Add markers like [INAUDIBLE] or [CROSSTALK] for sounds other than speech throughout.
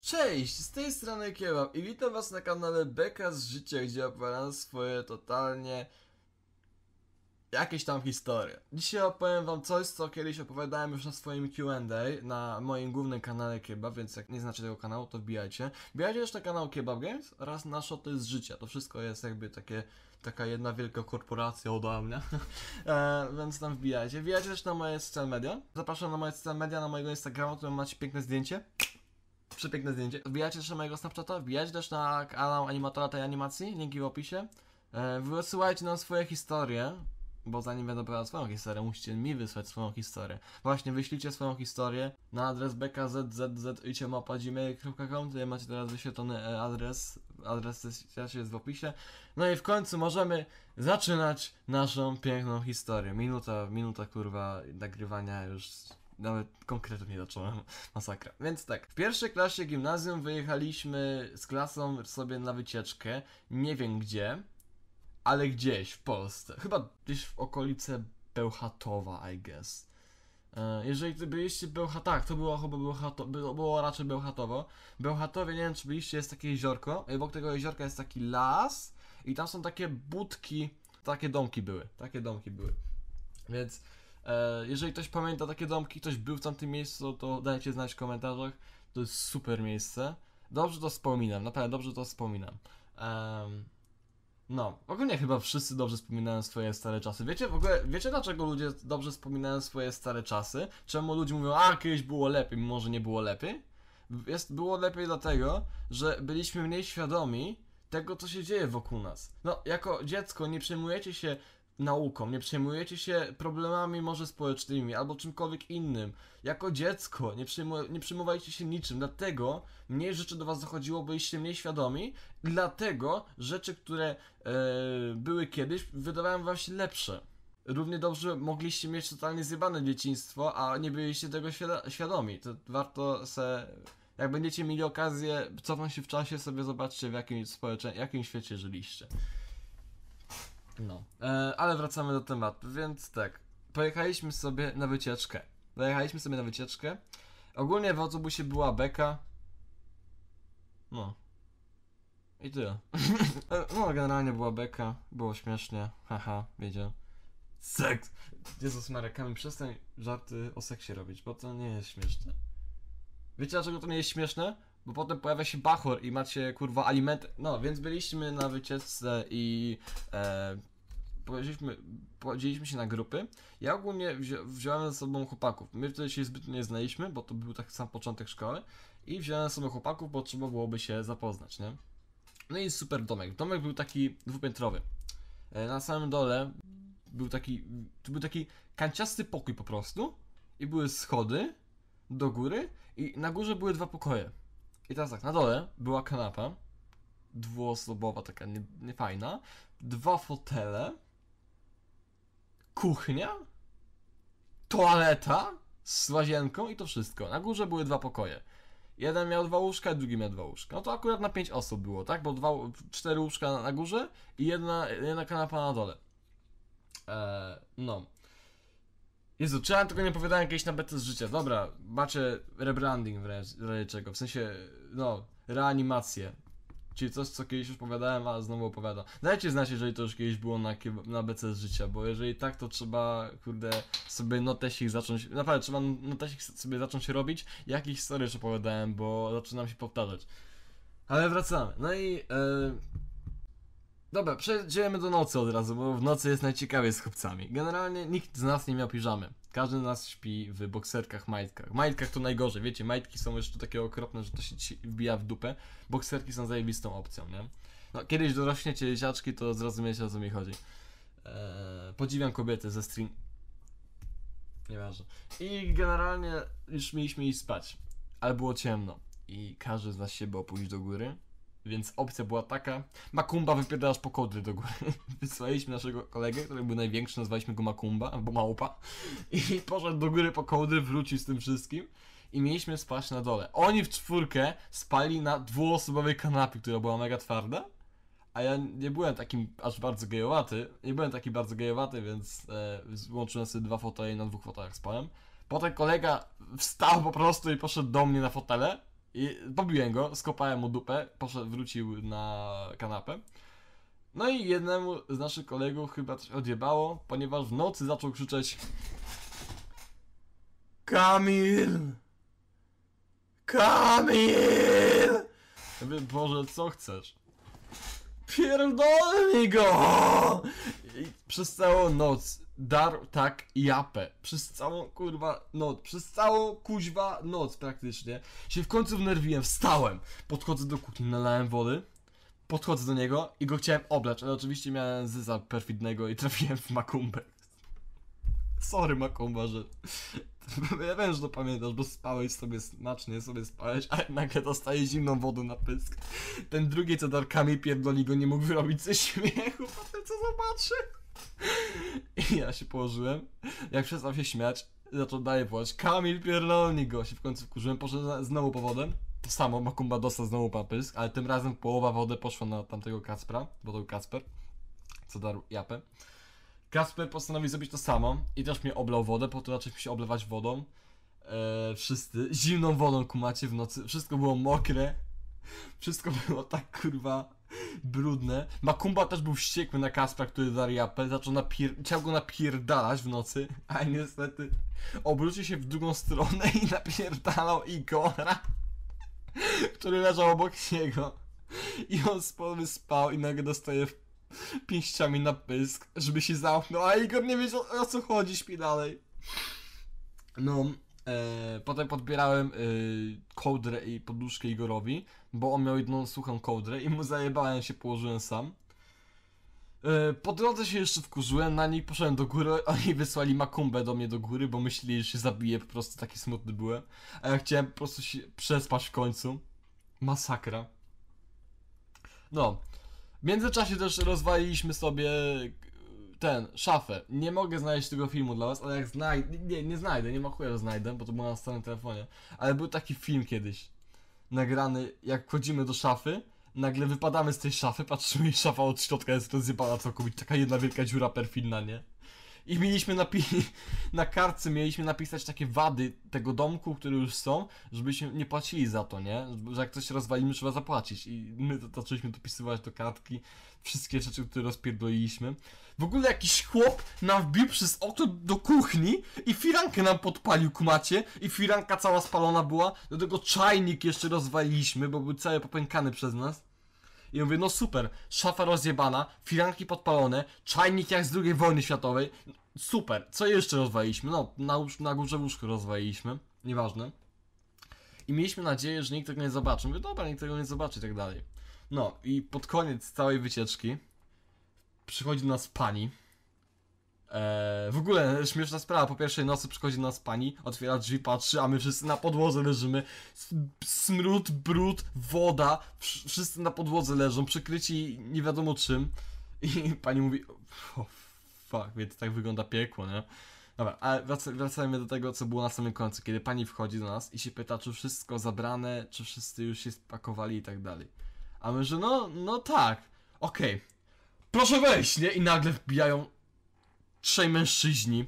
Cześć, z tej strony Kiełam i witam was na kanale Beka z Życia, gdzie opowiadam swoje totalnie jakieś tam historie. Dzisiaj opowiem wam coś, co kiedyś opowiadałem już na swoim Q&A, na moim głównym kanale Kebab, więc jak nie znacie tego kanału, to wbijajcie. Wbijajcie też na kanał Kebab Games oraz na Szoty z Życia, to wszystko jest jakby takie, taka jedna wielka korporacja ode mnie, [LAUGHS] e, więc tam wbijajcie. Wbijajcie też na moje social media, zapraszam na moje social media, na mojego Instagrama, w macie piękne zdjęcie. Przepiękne zdjęcie. Wbijacie też na mojego Snapchata, wbijacie też na kanał animatora tej animacji, linki w opisie. E, wysyłajcie nam swoje historie, bo zanim będę brał swoją historię, musicie mi wysłać swoją historię. Właśnie, wyślijcie swoją historię na adres bkzzz.gmail.com, tutaj macie teraz wyświetlony e, adres, adres też jest w opisie. No i w końcu możemy zaczynać naszą piękną historię. Minuta, minuta kurwa nagrywania już nawet konkretnie nie zacząłem. [LAUGHS] Masakra. Więc tak, w pierwszej klasie gimnazjum wyjechaliśmy z klasą sobie na wycieczkę. Nie wiem gdzie, ale gdzieś w Polsce. Chyba gdzieś w okolice Bełchatowa, I guess. E, jeżeli byliście Tak, to było chyba Bełchato, było raczej Bełchatowo. Bełchatowie, nie wiem czy byliście, jest takie jeziorko. E, obok tego jeziorka jest taki las i tam są takie budki, takie domki były, takie domki były. Więc E, jeżeli ktoś pamięta takie domki, ktoś był w tamtym miejscu, to dajcie znać w komentarzach. To jest super miejsce. Dobrze to wspominam, naprawdę dobrze to wspominam. Um, no, ogólnie chyba wszyscy dobrze wspominają swoje stare czasy. Wiecie w ogóle, wiecie dlaczego ludzie dobrze wspominają swoje stare czasy? Czemu ludzie mówią, a kiedyś było lepiej, mimo że nie było lepiej? Jest, było lepiej dlatego, że byliśmy mniej świadomi tego, co się dzieje wokół nas. No, jako dziecko nie przejmujecie się nauką, nie przejmujecie się problemami może społecznymi albo czymkolwiek innym. Jako dziecko nie, przejmuj, nie przejmowaliście się niczym, dlatego mniej rzeczy do was dochodziło, byliście mniej świadomi, dlatego rzeczy, które e, były kiedyś, wydawały wam się lepsze. Równie dobrze mogliście mieć totalnie zjebane dzieciństwo, a nie byliście tego świad świadomi. To warto se... Jak będziecie mieli okazję cofnąć się w czasie, sobie zobaczcie w jakim, społecze- jakim świecie żyliście. No. E, ale wracamy do tematu, więc tak. Pojechaliśmy sobie na wycieczkę. Pojechaliśmy sobie na wycieczkę. Ogólnie w autobusie była beka. No. I tyle. [LAUGHS] E, no, generalnie była beka. Było śmiesznie. Haha, wiedział. Seks! Jezus Maria, Kamil, przestań żarty o seksie robić, bo to nie jest śmieszne. Wiecie dlaczego to nie jest śmieszne? bo potem pojawia się Bachor i macie kurwa alimenty. No, więc byliśmy na wycieczce i e, podzieliliśmy, podzieliliśmy się na grupy. Ja ogólnie wzi wziąłem ze sobą chłopaków. My wtedy się zbyt nie znaliśmy, bo to był tak sam początek szkoły. I wziąłem ze sobą chłopaków, bo trzeba byłoby się zapoznać, nie? No i super domek. Domek był taki dwupiętrowy. E, na samym dole był taki, to był taki kanciasty pokój po prostu. I były schody do góry i na górze były dwa pokoje. I teraz tak, na dole była kanapa, dwuosobowa, taka nie, niefajna, dwa fotele, kuchnia, toaleta z łazienką i to wszystko. Na górze były dwa pokoje. Jeden miał dwa łóżka, drugi miał dwa łóżka. No to akurat na pięć osób było, tak? Bo dwa, cztery łóżka na, na górze i jedna, jedna kanapa na dole. Eee, no. Jezu, czy ja tego nie opowiadałem jakieś na BTS z życia? Dobra, macie rebranding razie czego, w sensie, no, reanimację. Czyli coś, co kiedyś już opowiadałem, a znowu opowiadam. Dajcie znać, jeżeli to już kiedyś było na, na BC z życia, bo jeżeli tak, to trzeba, kurde, sobie notesik zacząć, naprawdę trzeba notesik sobie zacząć robić, jakich historii już opowiadałem, bo zaczynam się powtarzać. Ale wracamy. No i... Yy... Dobra, przejdziemy do nocy od razu, bo w nocy jest najciekawiej z chłopcami. Generalnie nikt z nas nie miał piżamy. Każdy z nas śpi w bokserkach, majtkach. Majtkach to najgorzej, wiecie, majtki są jeszcze takie okropne, że to się ci wbija w dupę. Bokserki są zajebistą opcją, nie? No, kiedyś dorośniecie dzieciaczki, to zrozumiecie o co mi chodzi. Eee, podziwiam kobiety ze string... Nieważne. I generalnie już mieliśmy iść spać, ale było ciemno. I każdy z nas się bał pójść do góry, więc opcja była taka. Makumba wypierdalasz po kody do góry. [LAUGHS] Wysłaliśmy naszego kolegę, który był największy, nazwaliśmy go Makumba, albo Małpa. [LAUGHS] I poszedł do góry po kołdry, wrócił z tym wszystkim. I mieliśmy spać na dole. Oni w czwórkę spali na dwuosobowej kanapie, która była mega twarda. A ja nie byłem takim aż bardzo gejowaty. Nie byłem taki bardzo gejowaty, więc e, złączyłem sobie dwa fotele i na dwóch fotelach spałem. Potem kolega wstał po prostu i poszedł do mnie na fotele i pobiłem go, skopałem mu dupę, poszedł, wrócił na kanapę. No i jednemu z naszych kolegów chyba coś odjebało, ponieważ w nocy zaczął krzyczeć Kamil! Kamil! Boże, co chcesz? Pierdolnij go! I przez całą noc darł tak japę. Przez całą kurwa noc, przez całą kuźwa noc praktycznie. Się w końcu wnerwiłem, wstałem, podchodzę do kuchni, nalałem wody, podchodzę do niego i go chciałem oblać, ale oczywiście miałem zyza perfidnego i trafiłem w makumbę. Sorry Makumba, że... [LAUGHS] Ja wiem, że to pamiętasz, bo spałeś sobie smacznie, sobie spałeś, a nagle dostaje zimną wodę na pysk. Ten drugi co darkami pierdoli go nie mógł wyrobić ze śmiechu a tym co zobaczy. I ja się położyłem. Jak przestał się śmiać, zaczął dalej płać. Kamil pierdolnik go. Się w końcu wkurzyłem, poszedłem znowu po wodę. To samo, Makumba dostał znowu papysk, ale tym razem połowa wody poszła na tamtego Kacpra, bo to był Kasper, co darł japę. Kasper postanowił zrobić to samo i też mnie oblał wodę, po to raczej się oblewać wodą. Eee, wszyscy, zimną wodą kumacie w nocy, wszystko było mokre, wszystko było tak kurwa brudne. Makumba też był wściekły na Kaspra, który za japę, zaczął napier chciał go napierdalać w nocy, [LAUGHS] a niestety obrócił się w drugą stronę i napierdalał Igora, [LAUGHS] który leżał obok niego. I on spory spał i nagle dostaje pięściami na pysk, żeby się zamknął, a Igor nie wiedział o co chodzi, śpi dalej. No, E, potem podbierałem e, kołdrę i poduszkę Igorowi, bo on miał jedną suchą kołdrę i mu zajebałem się, położyłem sam. E, po drodze się jeszcze wkurzyłem na nich, poszedłem do góry, oni wysłali makumbę do mnie do góry, bo myśleli, że się zabiję, po prostu taki smutny byłem. A ja chciałem po prostu się przespać w końcu. Masakra. No. W międzyczasie też rozwaliliśmy sobie ten, szafę. Nie mogę znaleźć tego filmu dla was, ale jak znajdę, nie, nie znajdę, nie ma chuja, że znajdę, bo to było na starym telefonie. Ale był taki film kiedyś, nagrany, jak wchodzimy do szafy, nagle wypadamy z tej szafy, patrzymy i szafa od środka jest rozjebana całkowicie, taka jedna wielka dziura perfilna, nie? I mieliśmy napi- [LAUGHS] na kartce mieliśmy napisać takie wady tego domku, które już są, żebyśmy nie płacili za to, nie? Że jak coś rozwalimy, trzeba zapłacić. I my zaczęliśmy dopisywać do kartki wszystkie rzeczy, które rozpierdoliliśmy. W ogóle jakiś chłop nam wbił przez okno do kuchni i firankę nam podpalił, kumacie. I firanka cała spalona była, do tego czajnik jeszcze rozwaliliśmy, bo był cały popękany przez nas. I mówię, no super, szafa rozjebana, firanki podpalone, czajnik jak z II wojny światowej. Super, co jeszcze rozwaliliśmy? No, na, na górze łóżko rozwaliliśmy, nieważne. I mieliśmy nadzieję, że nikt tego nie zobaczy. Mówię, dobra, nikt tego nie zobaczy i tak dalej. No, i pod koniec całej wycieczki przychodzi do nas pani, Eee, w ogóle śmieszna sprawa, po pierwszej nocy przychodzi nas pani, otwiera drzwi, patrzy, a my wszyscy na podłodze leżymy. Smród, brud, woda, wszyscy na podłodze leżą, przykryci nie wiadomo czym. I pani mówi, o fuck, więc tak wygląda piekło, nie? Dobra, ale wrac wracajmy do tego, co było na samym końcu, kiedy pani wchodzi do nas i się pyta, czy wszystko zabrane, czy wszyscy już się spakowali i tak dalej. A my, że no, no tak, okej, okay. proszę wejść, nie? I nagle wbijają trzej mężczyźni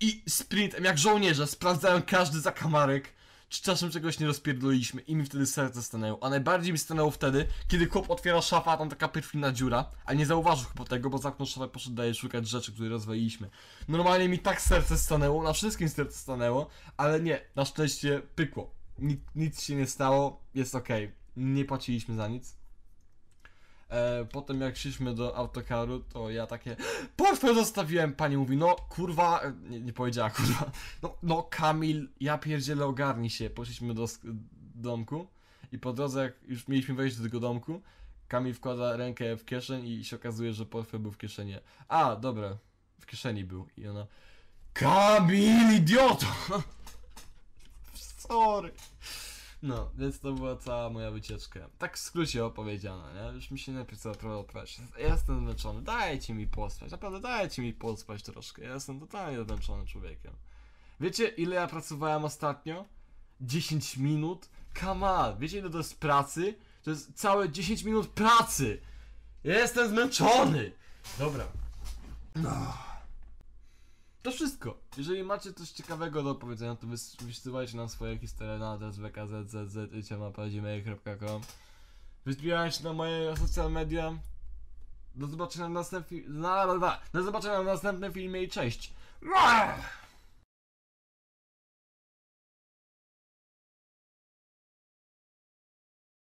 i sprintem, jak żołnierze, sprawdzają każdy zakamarek, czy czasem czegoś nie rozpierdoliliśmy i mi wtedy serce stanęło. A najbardziej mi stanęło wtedy, kiedy chłop otwiera szafa a tam taka pyrfina dziura, a nie zauważył chyba tego, bo zamknął szafę, poszedł dalej szukać rzeczy, które rozwaliliśmy. Normalnie mi tak serce stanęło, na wszystkim serce stanęło, ale nie, na szczęście pykło. Nic, nic się nie stało, jest ok. Nie płaciliśmy za nic. E, potem jak szliśmy do autokaru, to ja takie Portfel zostawiłem, pani mówi, no kurwa, e, nie, nie powiedziała kurwa, no, no Kamil, ja pierdzielę ogarnij się. Poszliśmy do domku i po drodze jak już mieliśmy wejść do tego domku, Kamil wkłada rękę w kieszeń i się okazuje, że portfel był w kieszeni. A, dobra, w kieszeni był i ona Kamil, idioto! [LAUGHS] Sorry. No, więc to była cała moja wycieczka. Tak w skrócie opowiedziana, nie? Już mi się najpierw co prać. jestem zmęczony, dajcie mi pospać, naprawdę dajcie mi pospać troszkę. Ja jestem totalnie zmęczony człowiekiem. Wiecie, ile ja pracowałem ostatnio? 10 minut? Come on. Wiecie, ile to jest pracy? To jest całe 10 minut pracy! jestem zmęczony! Dobra. No. To wszystko. Jeżeli macie coś ciekawego do opowiedzenia, to wys- wysyłajcie nam swoje historie na adres wkzzz.gmail.com Wyzbierajcie na moje social media. Do zobaczenia na następnym filmie. Na, zobaczenia na następnym filmie i cześć!